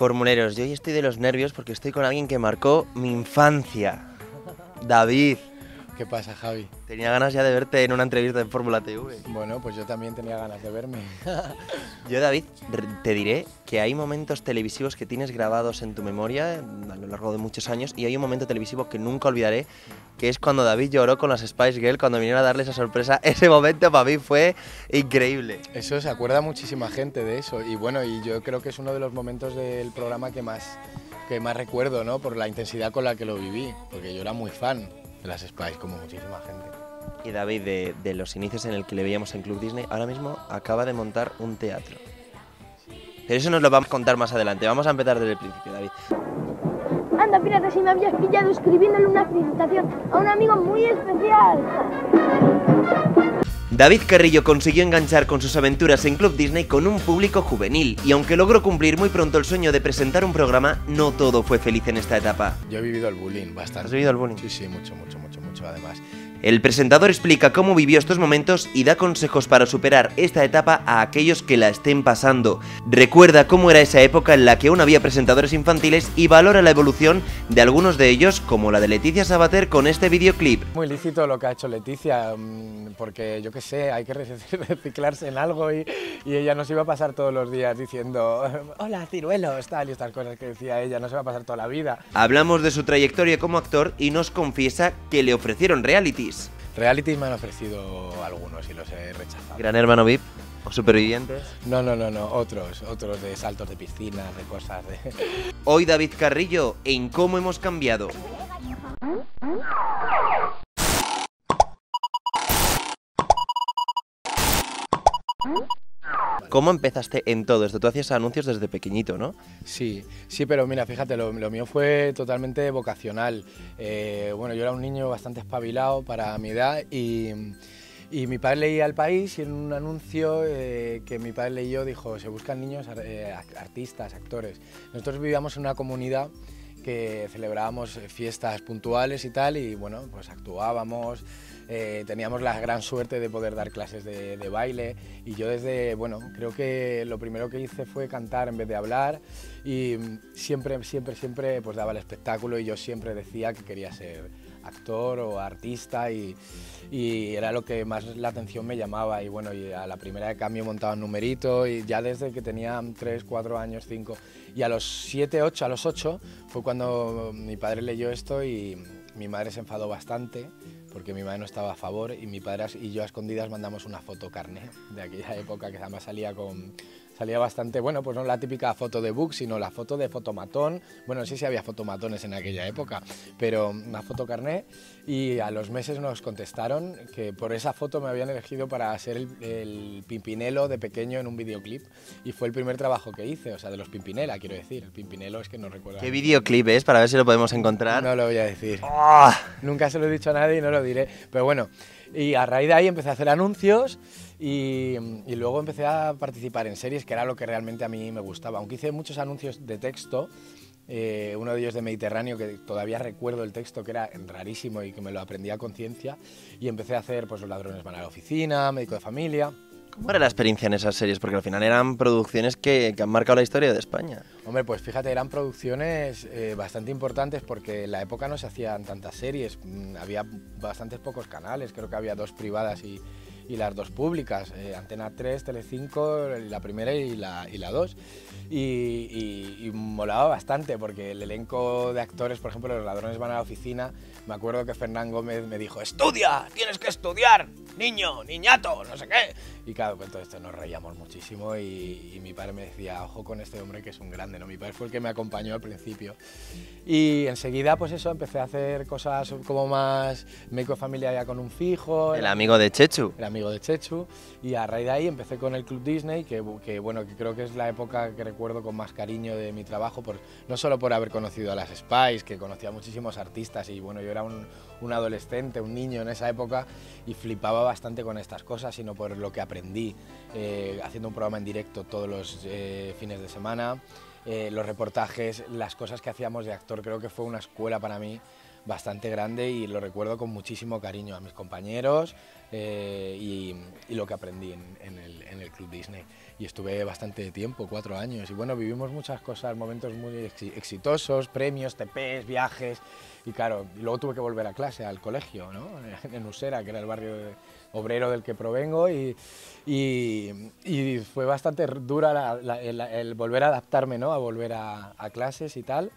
Formuleros, yo hoy estoy de los nervios porque estoy con alguien que marcó mi infancia. David, ¿Qué pasa, Javi? Tenía ganas ya de verte en una entrevista en Fórmula TV. Bueno, pues yo también tenía ganas de verme. yo, David, te diré que hay momentos televisivos que tienes grabados en tu memoria a lo largo de muchos años y hay un momento televisivo que nunca olvidaré, que es cuando David lloró con las Spice Girls cuando vinieron a darle esa sorpresa. Ese momento para mí fue increíble. Eso se acuerda muchísima gente de eso y bueno, y yo creo que es uno de los momentos del programa que más que más recuerdo, ¿no? Por la intensidad con la que lo viví, porque yo era muy fan las Spice, como muchísima gente. Y David, de, los inicios en el que le veíamos en Club Disney, ahora mismo acaba de montar un teatro. Pero eso nos lo vamos a contar más adelante. Vamos a empezar desde el principio, David. Anda, pirata, si me habías pillado escribiéndole una felicitación a un amigo muy especial. David Carrillo consiguió enganchar con sus aventuras en Club Disney con un público juvenil, y aunque logró cumplir muy pronto el sueño de presentar un programa, no todo fue feliz en esta etapa. Yo he vivido el bullying bastante. ¿Has vivido el bullying? Sí, sí, mucho, mucho, mucho, mucho además. El presentador explica cómo vivió estos momentos y da consejos para superar esta etapa a aquellos que la estén pasando. Recuerda cómo era esa época en la que aún había presentadores infantiles y valora la evolución de algunos de ellos, como la de Leticia Sabater con este videoclip. Muy lícito lo que ha hecho Leticia, mm, porque yo qué sé, hay que reciclarse en algo y, y, ella se iba a pasar todos los días diciendo hola ciruelos, tal y estas cosas que decía ella, no se va a pasar toda la vida. Hablamos de su trayectoria como actor y nos confiesa que le ofrecieron reality Reality me han ofrecido algunos y los he rechazado. Gran Hermano VIP. ¿O supervivientes? No, no, no, no, otros, otros de saltos de piscina, de cosas de... Hoy David Carrillo en Cómo hemos cambiado. ¿Cómo empezaste en todo esto? Tú hacías anuncios desde pequeñito, ¿no? Sí, sí, pero mira, fíjate, lo, mío fue totalmente vocacional. Eh, bueno, yo era un niño bastante espabilado para mi edad y... mi padre leía El País y en un anuncio eh, que mi padre yo dijo, se buscan niños eh, artistas, actores. Nosotros vivíamos en una comunidad que celebrábamos fiestas puntuales y tal y bueno, pues actuábamos, eh, teníamos la gran suerte de poder dar clases de, baile y yo desde, bueno, creo que lo primero que hice fue cantar en vez de hablar y siempre, siempre, siempre pues daba el espectáculo y yo siempre decía que quería ser actor o artista y, era lo que más la atención me llamaba y bueno, y a la primera de cambio montaba un numerito y ya desde que tenía 3, 4 años, 5 y a los 7, 8, a los 8 fue cuando mi padre leyó esto y mi madre se enfadó bastante porque mi madre no estaba a favor y mi padre y yo a escondidas mandamos una foto carne de aquella época que además salía con, salía bastante, bueno, pues no la típica foto de book, sino la foto de fotomatón. Bueno, no sé si había fotomatones en aquella época, pero una foto carné. Y a los meses nos contestaron que por esa foto me habían elegido para ser el, pimpinelo de pequeño en un videoclip. Y fue el primer trabajo que hice, o sea, de los pimpinela, quiero decir. El pimpinelo es que no recuerdo. ¿Qué videoclip es? Para ver si lo podemos encontrar. No lo voy a decir. ¡Ah! Nunca se lo he dicho a nadie y no lo diré. Pero bueno, y a raíz de ahí empecé a hacer anuncios. Y, luego empecé a participar en series, que era lo que realmente a mí me gustaba. Aunque hice muchos anuncios de texto, eh, uno de ellos de Mediterráneo, que todavía recuerdo el texto, que era rarísimo y que me lo aprendí a conciencia, y empecé a hacer, pues, Los ladrones van a la oficina, Médico de familia... ¿Cómo era la experiencia en esas series? Porque al final eran producciones que, han marcado la historia de España. Hombre, pues fíjate, eran producciones eh, bastante importantes porque en la época no se hacían tantas series, mm, había bastantes pocos canales, creo que había dos privadas y, y las dos públicas, eh, Antena 3, Telecinco, la primera y la, y dos. y molaba bastante porque el elenco de actores, por ejemplo, los ladrones van a la oficina, me acuerdo que Fernán Gómez me dijo, estudia, tienes que estudiar, niño, niñato, no sé qué. Y claro, con todo esto nos reíamos muchísimo y, mi padre me decía, ojo con este hombre que es un grande, ¿no? Mi padre fue el que me acompañó al principio. Y enseguida, pues eso, empecé a hacer cosas como más médico familia ya con un fijo. El amigo de Chechu. El amigo de Chechu. Y a raíz de ahí empecé con el Club Disney, que, que bueno, que creo que es la época que recuerdo con más cariño de mi trabajo, por, no solo por haber conocido a las Spice, que conocía a muchísimos artistas y bueno, yo un, adolescente, un niño en esa época y flipaba bastante con estas cosas, sino por lo que aprendí eh, haciendo un programa en directo todos los eh, fines de semana, eh, los reportajes, las cosas que hacíamos de actor, creo que fue una escuela para mí bastante grande y lo recuerdo con muchísimo cariño a mis compañeros y, lo que aprendí en el Club Disney y estuve bastante tiempo, cuatro años. Y bueno, vivimos muchas cosas, momentos muy exitosos, premios, TPs, viajes. Y claro, luego tuve que volver a clase, al colegio, ¿no? en Usera, que era el barrio obrero del que provengo. Y, y, fue bastante dura el, volver a adaptarme, ¿no? a volver a, a clases y tal.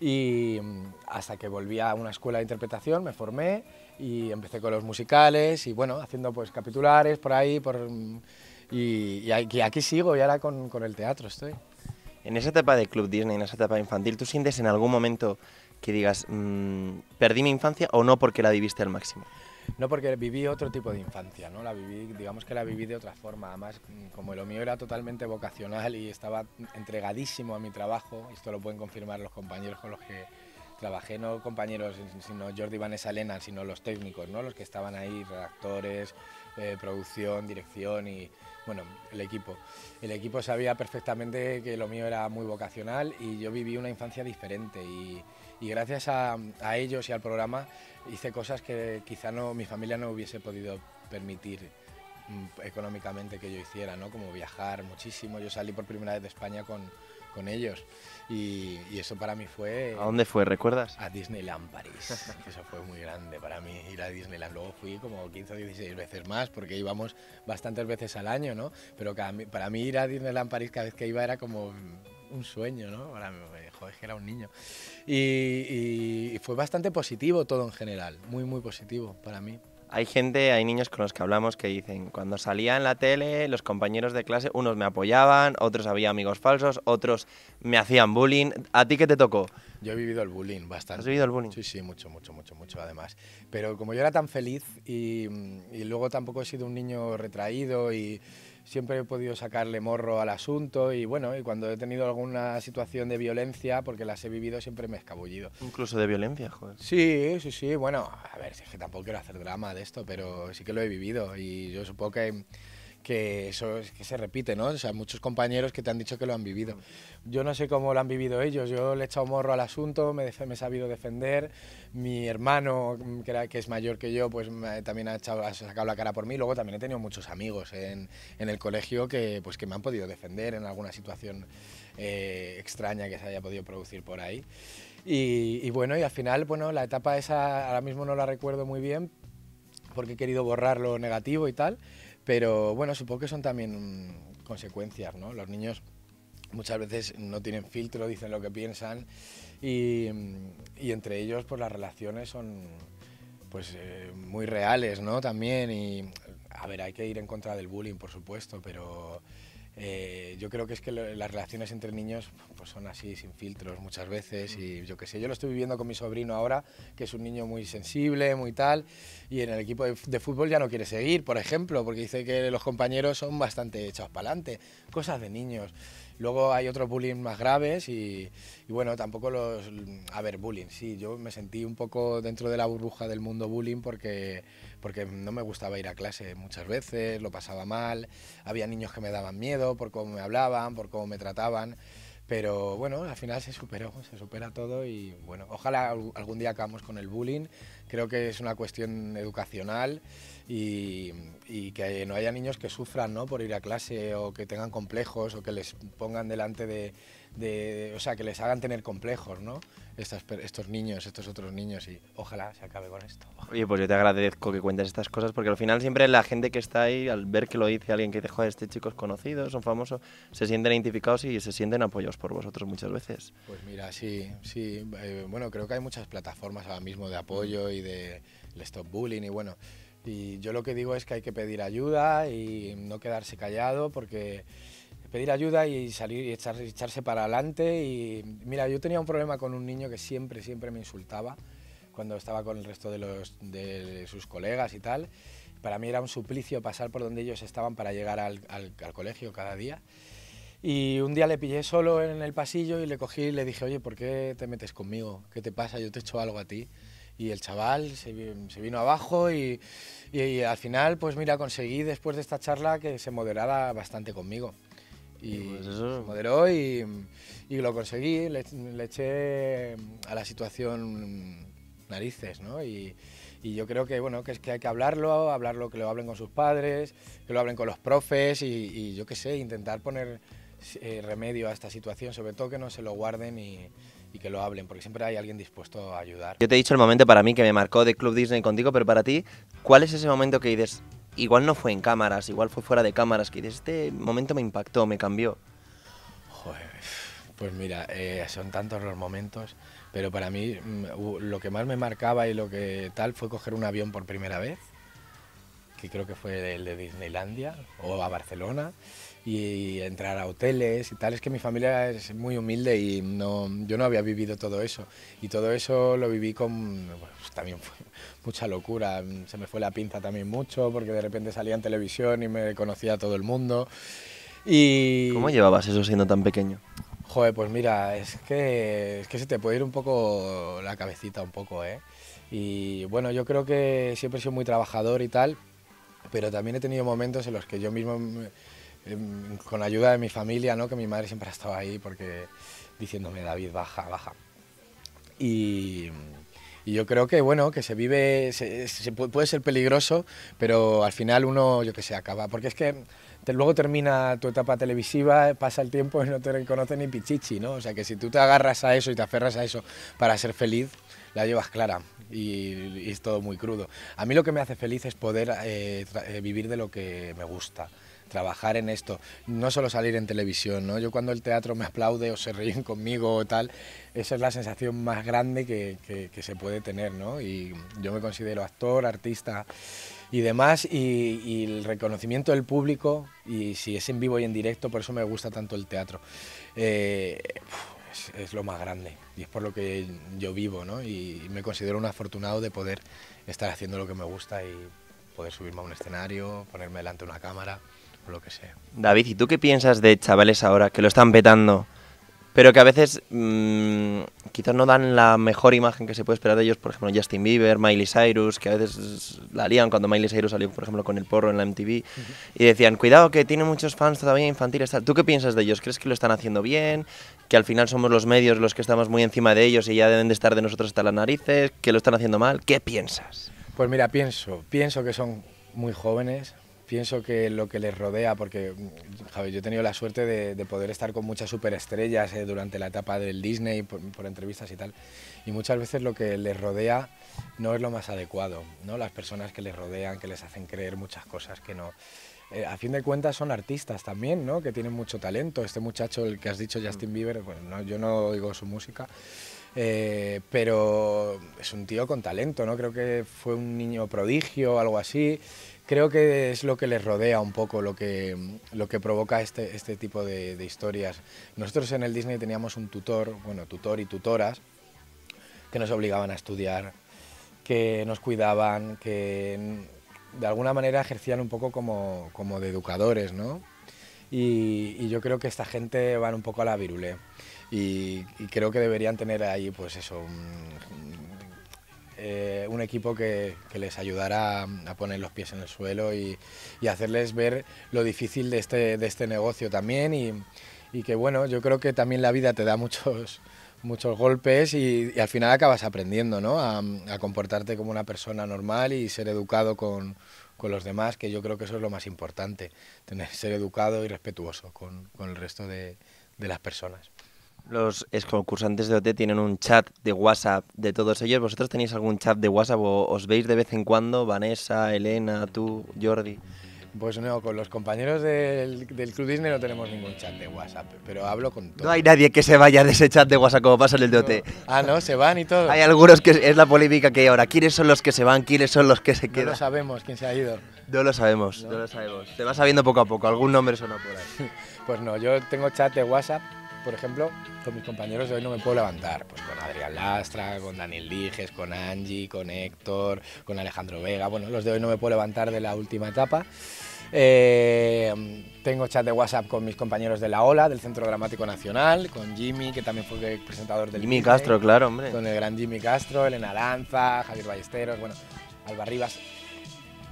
Y hasta que volví a una escuela de interpretación, me formé y empecé con los musicales y bueno, haciendo pues capitulares por ahí, por y, aquí sigo y ahora con, el teatro estoy. En esa etapa de Club Disney, en esa etapa infantil, ¿tú sientes en algún momento que digas, mm, perdí mi infancia o no porque la viviste al máximo? No, porque viví otro tipo de infancia, ¿no? La viví, digamos que la viví de otra forma. Además, mm, como lo mío era totalmente vocacional y estaba entregadísimo a mi trabajo, esto lo pueden confirmar los compañeros con los que trabajé, no compañeros, sino Jordi Vanessa Salena, sino los técnicos, ¿no? Los que estaban ahí, redactores, eh, producción, dirección y, bueno, el equipo. El equipo sabía perfectamente que lo mío era muy vocacional y yo viví una infancia diferente y, gracias a, a, ellos y al programa hice cosas que quizá no, mi familia no hubiese podido permitir mm, económicamente que yo hiciera, ¿no? como viajar muchísimo. Yo salí por primera vez de España con, con ellos. Y, eso para mí fue... ¿A dónde fue? ¿Recuerdas? A Disneyland París. Eso fue muy grande para mí, ir a Disneyland. Luego fui como 15 o 16 veces más porque íbamos bastantes veces al año, ¿no? Pero para mí ir a Disneyland París cada vez que iba era como un sueño, ¿no? ahora joder, que era un niño. y fue bastante positivo todo en general, muy, muy positivo para mí hay gente, hay niños con los que hablamos que dicen, cuando salía en la tele, los compañeros de clase, unos me apoyaban, otros había amigos falsos, otros me hacían bullying. ¿A ti qué te tocó? Yo he vivido el bullying bastante. ¿Has vivido el bullying? Sí, sí, mucho, mucho, mucho, mucho además. Pero como yo era tan feliz y, y luego tampoco he sido un niño retraído y siempre he podido sacarle morro al asunto y bueno, y cuando he tenido alguna situación de violencia, porque las he vivido, siempre me he escabullido. Incluso de violencia, joder. Sí, sí, sí, bueno, a ver, es que tampoco quiero hacer drama de esto, pero sí que lo he vivido y yo supongo que que eso es que se repite, ¿no? O sea, muchos compañeros que te han dicho que lo han vivido. Yo no sé cómo lo han vivido ellos, yo le he echado morro al asunto, me, me he sabido defender, mi hermano, que, que es mayor que yo, pues también ha, sacado la cara por mí, luego también he tenido muchos amigos en, el colegio que, pues, que me han podido defender en alguna situación eh, extraña que se haya podido producir por ahí. Y, y bueno, y al final, bueno, la etapa esa ahora mismo no la recuerdo muy bien porque he querido borrar lo negativo y tal, pero bueno, supongo que son también consecuencias, ¿no? Los niños muchas veces no tienen filtro, dicen lo que piensan y, entre ellos pues las relaciones son pues eh, muy reales, ¿no? También y a ver, hay que ir en contra del bullying, por supuesto, pero eh, yo creo que es que las relaciones entre niños pues son así, sin filtros muchas veces y mm. yo qué sé, yo lo estoy viviendo con mi sobrino ahora, que es un niño muy sensible, muy tal, y en el equipo de, de fútbol ya no quiere seguir, por ejemplo, porque dice que los compañeros son bastante echados para adelante, cosas de niños. Luego hay otros bullying más graves y, bueno, tampoco los... A ver, bullying, sí, yo me sentí un poco dentro de la burbuja del mundo bullying porque, porque no me gustaba ir a clase muchas veces, lo pasaba mal, había niños que me daban miedo por cómo me hablaban, por cómo me trataban, pero bueno, al final se superó, se supera todo y bueno, ojalá algún día acabamos con el bullying, creo que es una cuestión educacional y, que no haya niños que sufran ¿no? por ir a clase o que tengan complejos o que les pongan delante de, o sea, que les hagan tener complejos, ¿no? Estos, niños, estos otros niños y ojalá se acabe con esto. Oye, pues yo te agradezco que cuentes estas cosas porque al final siempre la gente que está ahí, al ver que lo dice alguien que joder, este chico es conocido, son famosos, se sienten identificados y se sienten apoyados por vosotros muchas veces. Pues mira, sí, sí, eh, bueno, creo que hay muchas plataformas ahora mismo de apoyo y de el stop bullying y bueno, y yo lo que digo es que hay que pedir ayuda y no quedarse callado porque pedir ayuda y salir y echarse, para adelante. Y mira, yo tenía un problema con un niño que siempre, siempre me insultaba cuando estaba con el resto de, sus colegas y tal. Para mí era un suplicio pasar por donde ellos estaban para llegar al, colegio cada día. Y un día le pillé solo en el pasillo y le cogí y le dije, oye, ¿por qué te metes conmigo? ¿Qué te pasa? Yo te echo algo a ti y el chaval se, vino abajo y, al final, pues mira, conseguí después de esta charla que se moderara bastante conmigo. Y pues moderó y, y lo conseguí, le, eché a la situación narices, ¿no? Y, yo creo que, bueno, que es que hay que hablarlo, hablarlo, que lo hablen con sus padres, que lo hablen con los profes y yo qué sé, intentar poner... Eh, remedio a esta situación, sobre todo que no se lo guarden y, y que lo hablen, porque siempre hay alguien dispuesto a ayudar. Yo te he dicho el momento para mí que me marcó de Club Disney contigo, pero para ti, ¿cuál es ese momento que dices, igual no fue en cámaras, igual fue fuera de cámaras, que dices, este momento me impactó, me cambió? pues mira, eh, son tantos los momentos, pero para mí mm, lo que más me marcaba y lo que tal fue coger un avión por primera vez ...y creo que fue el de Disneylandia o a Barcelona y entrar a hoteles y tal. Es que mi familia es muy humilde y no, yo no había vivido todo eso. Y todo eso lo viví con, pues también fue mucha locura. Se me fue la pinza también mucho porque de repente salía en televisión y me conocía a todo el mundo. Y... ¿Cómo llevabas eso siendo tan pequeño? Joder, pues mira, es que, es que se te puede ir un poco la cabecita, un poco, ¿eh? Y bueno, yo creo que siempre he sido muy trabajador y tal, pero también he tenido momentos en los que yo mismo, em, con ayuda de mi familia, ¿no? que mi madre siempre ha estado ahí porque diciéndome, David, baja, baja. Y, yo creo que, bueno, que se vive, se, puede ser peligroso, pero al final uno, yo que sé, acaba. Porque es que luego termina tu etapa televisiva, pasa el tiempo y no te reconoce ni pichichi, ¿no? O sea que si tú te agarras a eso y te aferras a eso para ser feliz, la llevas clara y, es todo muy crudo. A mí lo que me hace feliz es poder eh, eh, vivir de lo que me gusta trabajar en esto, no solo salir en televisión, ¿no? Yo cuando el teatro me aplaude o se ríen conmigo o tal, esa es la sensación más grande que, que se puede tener, ¿no? Y yo me considero actor, artista y demás, y, el reconocimiento del público, y si es en vivo y en directo, por eso me gusta tanto el teatro. Eh, es, lo más grande, y es por lo que yo vivo, ¿no? Y, me considero un afortunado de poder estar haciendo lo que me gusta y poder subirme a un escenario, ponerme delante de una cámara, o lo que sea. David, ¿y tú qué piensas de chavales ahora que lo están petando? pero que a veces mm, quizás no dan la mejor imagen que se puede esperar de ellos, por ejemplo Justin Bieber, Miley Cyrus, que a veces la harían cuando Miley Cyrus salió, por ejemplo, con el porro en la MTV, y decían, cuidado que tiene muchos fans todavía infantiles. ¿Tú qué piensas de ellos? ¿Crees que lo están haciendo bien? ¿Que al final somos los medios los que estamos muy encima de ellos y ya deben de estar de nosotros hasta las narices? ¿Que lo están haciendo mal? ¿Qué piensas? Pues mira, pienso, pienso que son muy jóvenes, pienso que lo que les rodea, porque mm, yo he tenido la suerte de, poder estar con muchas superestrellas eh, durante la etapa del Disney, por, entrevistas y tal, y muchas veces lo que les rodea no es lo más adecuado, ¿no? Las personas que les rodean, que les hacen creer muchas cosas que no... Eh, a fin de cuentas son artistas también, ¿no? Que tienen mucho talento. Este muchacho, el que has dicho, mm. Justin Bieber, bueno, yo no oigo su música, eh, pero es un tío con talento, ¿no? Creo que fue un niño prodigio o algo así, creo que es lo que les rodea un poco, lo que, lo que provoca este, este tipo de, historias. Nosotros en el Disney teníamos un tutor, bueno, tutor y tutoras, que nos obligaban a estudiar, que nos cuidaban, que de alguna manera ejercían un poco como, de educadores, ¿no? Y, yo creo que esta gente va un poco a la virule y, creo que deberían tener ahí, pues eso, eh, un equipo que, les ayudará a poner los pies en el suelo y, hacerles ver lo difícil de este, de este negocio también y, que bueno, yo creo que también la vida te da muchos muchos golpes y, al final acabas aprendiendo A, comportarte como una persona normal y ser educado con, los demás, que yo creo que eso es lo más importante, tener, ser educado y respetuoso con, el resto de las personas. Los concursantes de OT tienen un chat de WhatsApp de todos ellos. ¿Vosotros tenéis algún chat de WhatsApp o os veis de vez en cuando? Vanessa, Elena, tú, Jordi. Pues no, con los compañeros del, Club Disney no tenemos ningún chat de WhatsApp, pero hablo con todos. No hay nadie que se vaya de ese chat de WhatsApp como pasa en el de OT. Ah, no, se van y todo. Hay algunos que es la polémica que hay ahora. ¿Quiénes son los que se van? ¿Quiénes son los que se quedan? No lo sabemos quién se ha ido. No lo sabemos, no, lo sabemos. Te vas sabiendo poco a poco, algún nombre suena por ahí. pues no, yo tengo chat de WhatsApp por ejemplo, con mis compañeros de hoy no me puedo levantar. Pues con Adrián Lastra, con Daniel Liges, con Angie, con Héctor, con Alejandro Vega. Bueno, los de hoy no me puedo levantar de la última etapa. Eh, tengo chat de WhatsApp con mis compañeros de la Ola, del Centro Dramático Nacional, con Jimmy, que también fue presentador del. Jimmy Castro, claro, hombre. Con el gran Jimmy Castro, Elena Lanza, Javier Ballesteros, bueno, Alba Rivas.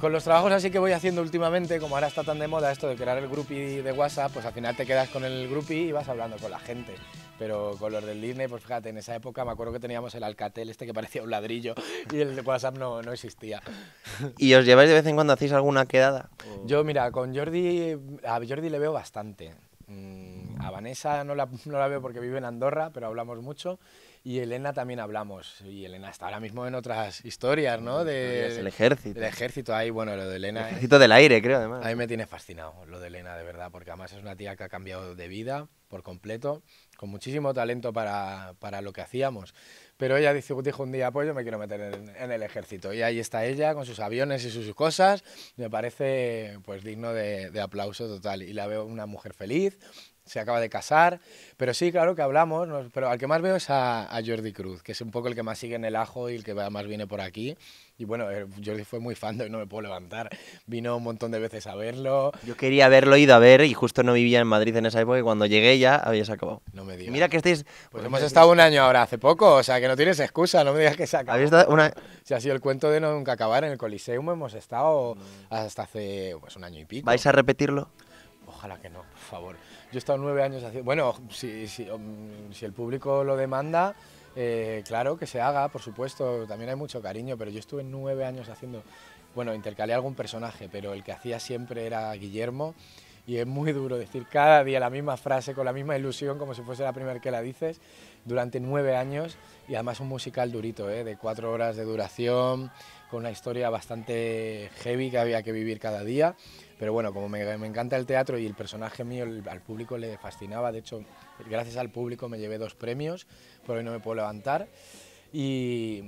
Con los trabajos así que voy haciendo últimamente, como ahora está tan de moda esto de crear el groupie de WhatsApp, pues al final te quedas con el groupie y vas hablando con la gente. Pero con los del Disney, pues fíjate, en esa época me acuerdo que teníamos el Alcatel este que parecía un ladrillo y el de WhatsApp no, no existía. ¿Y os lleváis de vez en cuando, hacéis alguna quedada? Yo, mira, con Jordi, a Jordi le veo bastante. Mm, a Vanessa no la, no la veo porque vive en Andorra, pero hablamos mucho y Elena también hablamos. Y Elena está ahora mismo en otras historias, ¿no? De, el ejército. Del ejército, ahí, bueno, lo de Elena. El ejército del aire, creo, además. A mí me tiene fascinado lo de Elena, de verdad, porque además es una tía que ha cambiado de vida por completo, con muchísimo talento para, para lo que hacíamos. Pero ella dijo, dijo un día, pues yo me quiero meter en, el ejército. Y ahí está ella con sus aviones y sus cosas. Me parece pues digno de, de aplauso total. Y la veo una mujer feliz, se acaba de casar, pero sí, claro que hablamos, pero al que más veo es a, Jordi Cruz, que es un poco el que más sigue en el ajo y el que más viene por aquí. Y bueno, eh, Jordi fue muy fan de No me puedo levantar, vino un montón de veces a verlo. Yo quería haberlo ido a ver y justo no vivía en Madrid en esa época y cuando llegué ya habías acabado. No me digas. Mira que estáis... Pues, hemos estado un año ahora, hace poco, o sea que no tienes excusa, no me digas que se ha acabado. una... Si ha sido el cuento de no nunca acabar en el Coliseum, hemos estado hasta hace pues, un año y pico. ¿Vais a repetirlo? Ojalá que no, por favor. Yo he estado nueve años haciendo... Bueno, si, um, el público lo demanda, eh, claro que se haga, por supuesto, también hay mucho cariño, pero yo estuve nueve años haciendo... Bueno, intercalé algún personaje, pero el que hacía siempre era Guillermo y es muy duro decir cada día la misma frase con la misma ilusión como si fuese la primera que la dices durante nueve años y además un musical durito eh, de cuatro horas de duración con una historia bastante heavy que había que vivir cada día pero bueno, como me, encanta el teatro y el personaje mío al público le fascinaba, de hecho, gracias al público me llevé dos premios, por hoy no me puedo levantar. Y,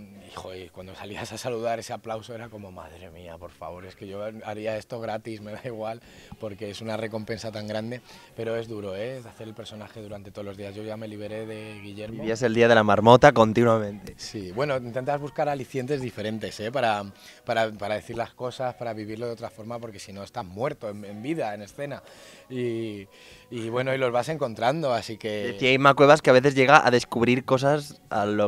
cuando salías a saludar ese aplauso era como, madre mía, por favor, es que yo haría esto gratis, me da igual, porque es una recompensa tan grande, pero es duro, ¿eh? hacer el personaje durante todos los días. Yo ya me liberé de Guillermo. Vivías el día de la marmota continuamente. Sí, bueno, intentas buscar alicientes diferentes, ¿eh? Para, para, para decir las cosas, para vivirlo de otra forma, porque si no estás muerto en, vida, en escena. Y, y, bueno, y los vas encontrando, así que... Decía Inma Cuevas que a veces llega a descubrir cosas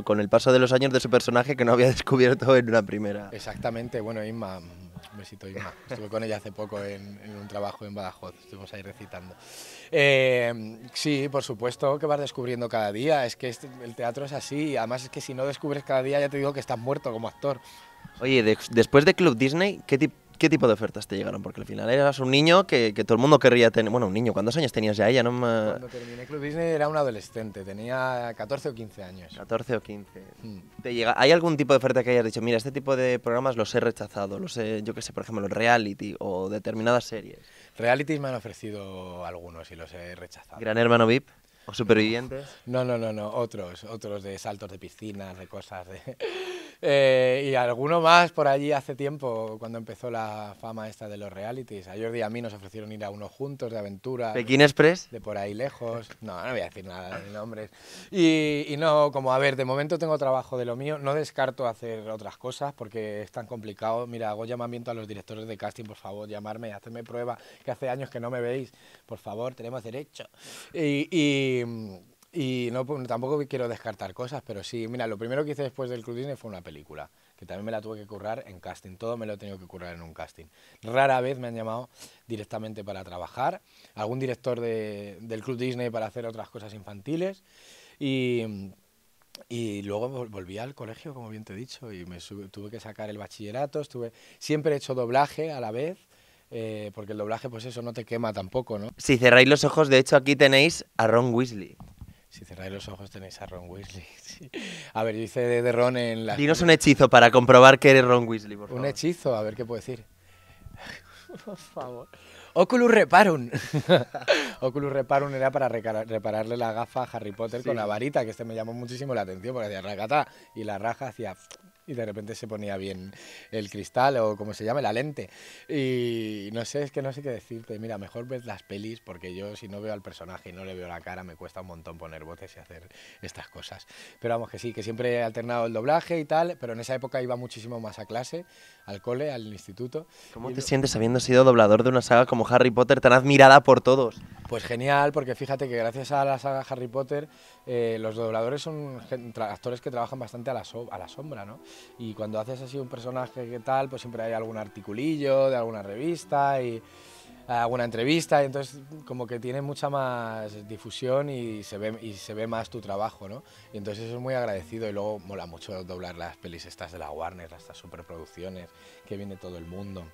con el paso de los años de su personaje que no había descubierto en una primera. Exactamente, bueno, Inma, un besito Inma, estuve con ella hace poco en, un trabajo en Badajoz, estuvimos ahí recitando. Eh, sí, por supuesto que vas descubriendo cada día, es que este, el teatro es así, además es que si no descubres cada día ya te digo que estás muerto como actor. Oye, después de Club Disney, ¿qué tipo ¿Qué tipo de ofertas te llegaron? Porque al final eras un niño que, todo el mundo querría tener. Bueno, un niño, ¿cuántos años tenías ya? Ella no Cuando terminé Club Disney era un adolescente, tenía 14 o 15 años. 14 o 15. Mm. ¿Hay algún tipo de oferta que hayas dicho, mira, este tipo de programas los he rechazado, los he, yo qué sé, por ejemplo, los reality o determinadas series? Realities me han ofrecido algunos y los he rechazado. ¿Gran Hermano VIP? ¿O Supervivientes? No, no, no, no, otros, otros de saltos de piscinas, de cosas de. Eh, y alguno más por allí hace tiempo, cuando empezó la fama esta de los realities. A día a mí nos ofrecieron ir a uno juntos de aventura. ¿Pekín Express? De por ahí lejos. No, no voy a decir nada de nombres. Y, y no, como a ver, de momento tengo trabajo de lo mío. No descarto hacer otras cosas porque es tan complicado. Mira, hago llamamiento a los directores de casting, por favor, llamarme, hacerme prueba, que hace años que no me veis. Por favor, tenemos derecho. y, y y no, pues, tampoco quiero descartar cosas, pero sí, mira, lo primero que hice después del Club Disney fue una película, que también me la tuve que currar en casting, todo me lo he tenido que currar en un casting. Rara vez me han llamado directamente para trabajar, algún director de, del Club Disney para hacer otras cosas infantiles y... luego volví al colegio, como bien te he dicho, y me tuve que sacar el bachillerato, estuve, siempre he hecho doblaje a la vez, eh, porque el doblaje, pues eso, no te quema tampoco, ¿no? Si cerráis los ojos, de hecho, aquí tenéis a Ron Weasley. Si cerráis los ojos tenéis a Ron Weasley. A ver, yo hice de, Ron en la... Dinos un hechizo para comprobar que eres Ron Weasley, por favor. Un hechizo, a ver qué puedo decir. por favor. Oculus Reparum. Oculus Reparum era para repararle la gafa a Harry Potter con la varita, que este me llamó muchísimo la atención, porque hacía racata y la raja hacía y de repente se ponía bien el cristal o como se llame, la lente. Y no sé, es que no sé qué decirte. Mira, mejor ves las pelis porque yo si no veo al personaje y no le veo la cara me cuesta un montón poner voces y hacer estas cosas. Pero vamos que sí, que siempre he alternado el doblaje y tal, pero en esa época iba muchísimo más a clase, al cole, al instituto. ¿Cómo te sientes habiendo sido doblador de una saga como Harry Potter tan admirada por todos? Pues genial, porque fíjate que gracias a la saga Harry Potter eh, los dobladores son actores que trabajan bastante a la, sombra, ¿no? Y cuando haces así un personaje que tal, pues siempre hay algún articulillo de alguna revista y eh, alguna entrevista, y entonces como que tiene mucha más difusión y se ve, y se ve más tu trabajo, ¿no? Y entonces eso es muy agradecido y luego mola mucho doblar las pelis estas de la Warner, estas superproducciones que viene todo el mundo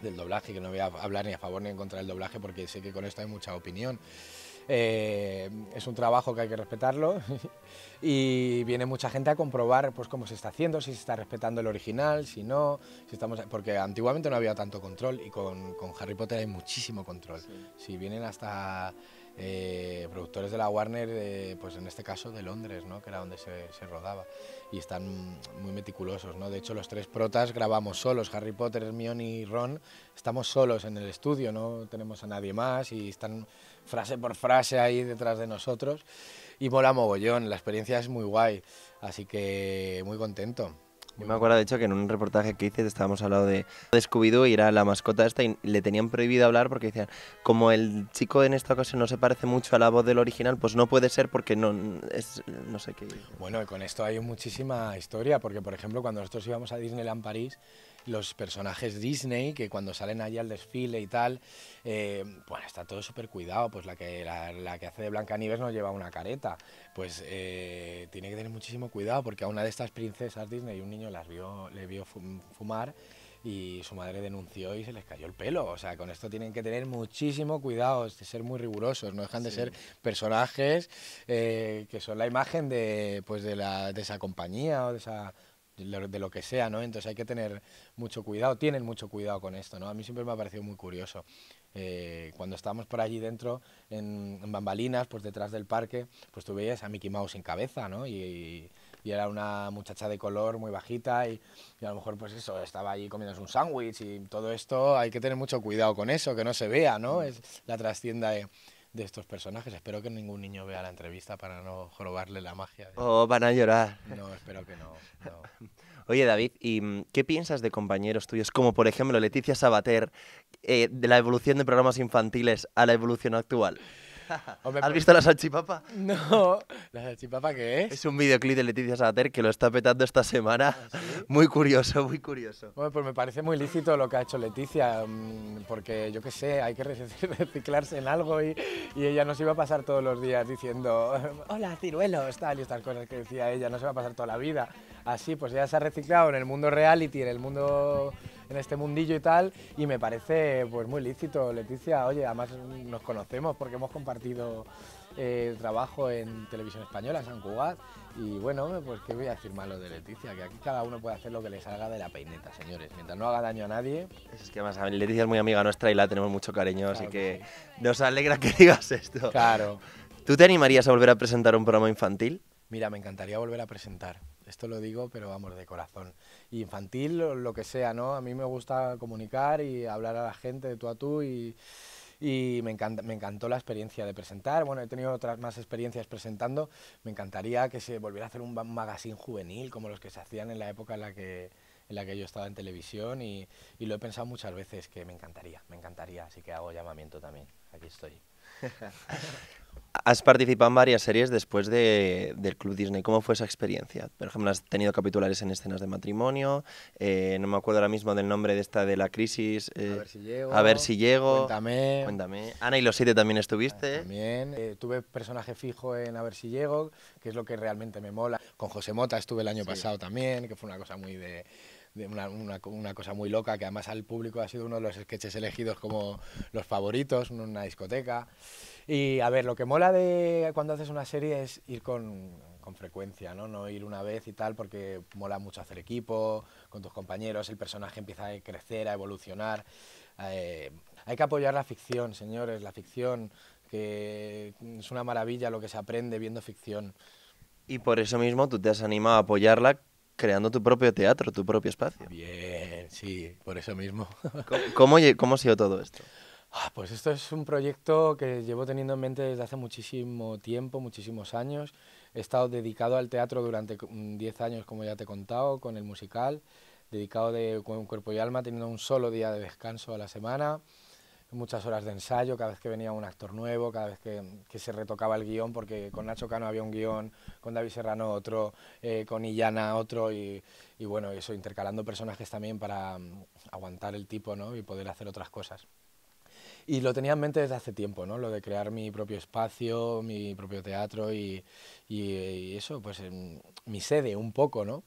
del doblaje, que no voy a hablar ni a favor ni en contra del doblaje porque sé que con esto hay mucha opinión. Eh, es un trabajo que hay que respetarlo y viene mucha gente a comprobar pues, cómo se está haciendo, si se está respetando el original, si no, si estamos, porque antiguamente no había tanto control y con, Harry Potter hay muchísimo control. Si vienen hasta eh, productores de la Warner, eh, pues en este caso de Londres, ¿no? que era donde se, rodaba, y están muy meticulosos. ¿no? De hecho, los tres protas grabamos solos, Harry Potter, Hermione y Ron, estamos solos en el estudio, no tenemos a nadie más y están frase por frase ahí detrás de nosotros. Y mola mogollón, la experiencia es muy guay, así que muy contento. Yo me acuerdo, de hecho, que en un reportaje que hice estábamos hablando de, de Scooby-Doo y era la mascota esta y le tenían prohibido hablar porque decían, como el chico en esta ocasión no se parece mucho a la voz del original, pues no puede ser porque no, es, no sé qué. Bueno, con esto hay muchísima historia, porque por ejemplo, cuando nosotros íbamos a Disneyland París, los personajes Disney, que cuando salen allí al desfile y tal, eh, bueno, está todo súper cuidado, pues la que, la, que hace de Blancanieves no lleva una careta, pues eh, tiene que tener muchísimo cuidado, porque a una de estas princesas Disney un niño las vio, le vio fumar y su madre denunció y se les cayó el pelo. O sea, con esto tienen que tener muchísimo cuidado, de ser muy rigurosos, no dejan de ser personajes eh, que son la imagen de, pues de, la, de esa compañía o de esa de lo que sea, ¿no? Entonces hay que tener mucho cuidado, tienen mucho cuidado con esto, ¿no? A mí siempre me ha parecido muy curioso. Eh, cuando estábamos por allí dentro, en, bambalinas, pues detrás del parque, pues tú veías a Mickey Mouse en cabeza, ¿no? Y, era una muchacha de color muy bajita y, a lo mejor pues eso, estaba allí comiéndose un sándwich y todo esto, hay que tener mucho cuidado con eso, que no se vea, ¿no? Mm. Es la trastienda de de estos personajes. Espero que ningún niño vea la entrevista para no robarle la magia. o Oh, van a llorar. No, espero que no, Oye, David, ¿y mm, qué piensas de compañeros tuyos, como por ejemplo Leticia Sabater, eh, de la evolución de programas infantiles a la evolución actual? ¿Has visto la salchipapa? No, ¿la salchipapa qué es? Es un videoclip de Leticia Sabater que lo está petando esta semana. ¿Ah, muy curioso, muy curioso. pues me parece muy lícito lo que ha hecho Leticia, mm, porque yo qué sé, hay que reciclarse en algo y, y ella no se iba a pasar todos los días diciendo hola, ciruelos, tal y estas cosas que decía ella, no se va a pasar toda la vida. Así, pues ya se ha reciclado en el mundo reality, en el mundo en este mundillo y tal, y me parece pues muy lícito, Leticia, oye, además nos conocemos porque hemos compartido el eh, trabajo en Televisión Española, en San Cugat, y bueno, pues qué voy a decir malo de Leticia, que aquí cada uno puede hacer lo que le salga de la peineta, señores, mientras no haga daño a nadie. Pues es que además Leticia es muy amiga nuestra y la tenemos mucho cariño, así que, nos alegra que digas esto. Claro. ¿Tú te animarías a volver a presentar un programa infantil? Mira, me encantaría volver a presentar. Esto lo digo, pero vamos, de corazón. infantil, lo, que sea, ¿no? A mí me gusta comunicar y hablar a la gente de tú a tú y, me, me encantó la experiencia de presentar. Bueno, he tenido otras más experiencias presentando. Me encantaría que se volviera a hacer un magazine juvenil como los que se hacían en la época en la que, en la que yo estaba en televisión y, y lo he pensado muchas veces que me encantaría, me encantaría. Así que hago llamamiento también. Aquí estoy. Has participado en varias series después del Club Disney. ¿Cómo fue esa experiencia? Por ejemplo, has tenido capitulares en escenas de matrimonio. Eh, no me acuerdo ahora mismo del nombre de esta de la crisis. Eh, a ver si llego. A ver si llego. Cuéntame. Cuéntame. Ana y los siete también estuviste. Ah, también. Eh, tuve personaje fijo en A ver si llego, que es lo que realmente me mola. Con José Mota estuve el año pasado también, que fue una cosa muy de una, cosa muy loca, que además al público ha sido uno de los sketches elegidos como los favoritos, en una discoteca. Y a ver, lo que mola de cuando haces una serie es ir con, frecuencia, ¿no? No ir una vez y tal, porque mola mucho hacer equipo con tus compañeros, el personaje empieza a crecer, a evolucionar. Eh, hay que apoyar la ficción, señores, la ficción, que es una maravilla lo que se aprende viendo ficción. Y por eso mismo tú te has animado a apoyarla creando tu propio teatro, tu propio espacio. Bien, sí, por eso mismo. ¿Cómo, cómo ha sido todo esto? Ah, pues esto es un proyecto que llevo teniendo en mente desde hace muchísimo tiempo, muchísimos años. He estado dedicado al teatro durante 10 mm, años, como ya te he contado, con el musical, dedicado de con cuerpo y alma, teniendo un solo día de descanso a la semana muchas horas de ensayo, cada vez que venía un actor nuevo, cada vez que, se retocaba el guión, porque con Nacho Cano había un guión, con David Serrano otro, eh, con Illana otro, y, bueno, eso, intercalando personajes también para mm, aguantar el tipo ¿no? y poder hacer otras cosas. Y lo tenía en mente desde hace tiempo, ¿no? Lo de crear mi propio espacio, mi propio teatro y, y, eso, pues em, mi sede un poco, ¿no?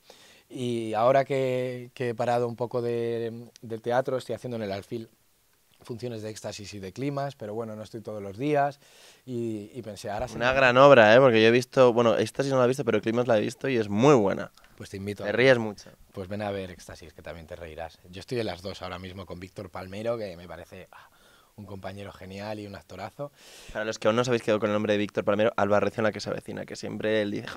Y ahora que, he parado un poco del teatro, estoy haciendo en el alfil funciones de éxtasis y de climas, pero bueno, no estoy todos los días y, pensé, ahora... Una gran obra, ¿eh? porque yo he visto, bueno, éxtasis no la he visto, pero climas la he visto y es muy buena. Pues te invito. Te ríes mucho. Pues ven a ver éxtasis, que también te reirás. Yo estoy en las dos ahora mismo con Víctor Palmero, que me parece... Ah, un compañero genial y un actorazo. Para los que aún no os habéis quedado con el nombre de Víctor Palmero, Alvarrecio en la que se avecina, que siempre él dice...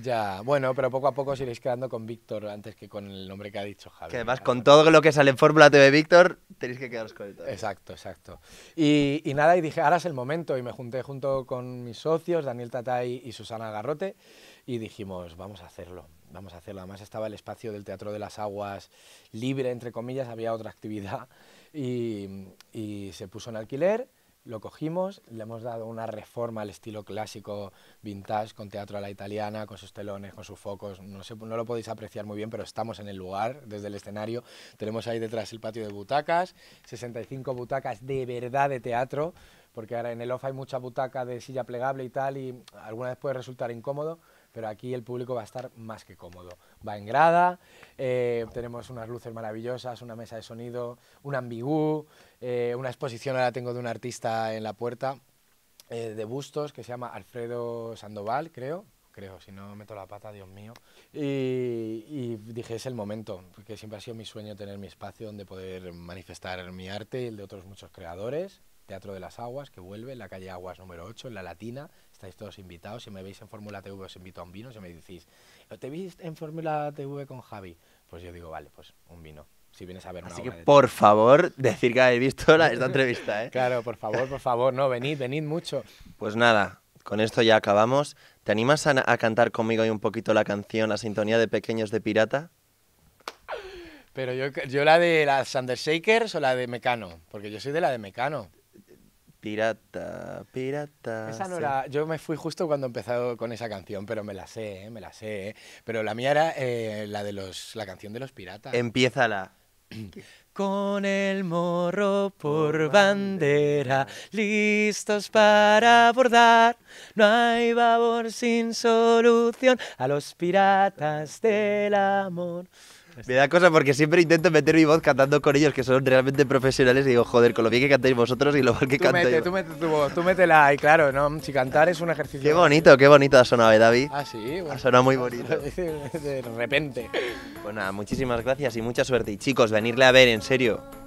Ya, bueno, pero poco a poco os iréis quedando con Víctor antes que con el nombre que ha dicho Javier Que además con todo lo que sale en Fórmula TV Víctor, tenéis que quedaros con él. Exacto, exacto. Y, y, nada, y dije, ahora es el momento, y me junté junto con mis socios, Daniel Tatay y Susana Garrote, y dijimos, vamos a hacerlo vamos a hacerlo. Además estaba el espacio del Teatro de las Aguas libre, entre comillas, había otra actividad y, se puso en alquiler, lo cogimos, le hemos dado una reforma al estilo clásico vintage, con teatro a la italiana, con sus telones, con sus focos, no, sé, no lo podéis apreciar muy bien, pero estamos en el lugar, desde el escenario, tenemos ahí detrás el patio de butacas, 65 butacas de verdad de teatro, porque ahora en el off hay mucha butaca de silla plegable y tal, y alguna vez puede resultar incómodo, pero aquí el público va a estar más que cómodo. Va en grada, eh, tenemos unas luces maravillosas, una mesa de sonido, un ambigú, eh, una exposición ahora tengo de un artista en la puerta eh, de bustos que se llama Alfredo Sandoval, creo, creo, si no meto la pata, Dios mío. Y, y, dije, es el momento, porque siempre ha sido mi sueño tener mi espacio donde poder manifestar mi arte y el de otros muchos creadores. Teatro de las Aguas, que vuelve, en la calle Aguas número 8, en La Latina, estáis todos invitados. Si me veis en Fórmula TV, os invito a un vino. Si me decís, ¿te viste en Fórmula TV con Javi? Pues yo digo, vale, pues un vino. Si vienes a ver Así que, por favor, decir que habéis visto esta entrevista, ¿eh? claro, por favor, por favor, no, venid, venid mucho. Pues nada, con esto ya acabamos. ¿Te animas a, cantar conmigo hoy un poquito la canción, la sintonía de Pequeños de Pirata? Pero yo, yo la de las Undershakers o la de Mecano, porque yo soy de la de Mecano. Pirata, pirata. Esa no era, yo me fui justo cuando empezado con esa canción, pero me la sé, eh, me la sé. Eh. Pero la mía era eh, la de los, la canción de los piratas. Empieza la. Con el morro por bandera, listos para abordar. No hay vapor sin solución a los piratas del amor. Me da cosa porque siempre intento meter mi voz cantando con ellos, que son realmente profesionales, y digo, joder, con lo bien que cantáis vosotros y lo mal que tú Tú mete tu voz, tú métela, y claro, ¿no? si cantar es un ejercicio... Qué bonito, qué bonito ha sonado, ¿eh, David? Ah, sí. ha sonado muy bonito. De repente. Bueno, pues muchísimas gracias y mucha suerte. Y chicos, venirle a ver, en serio,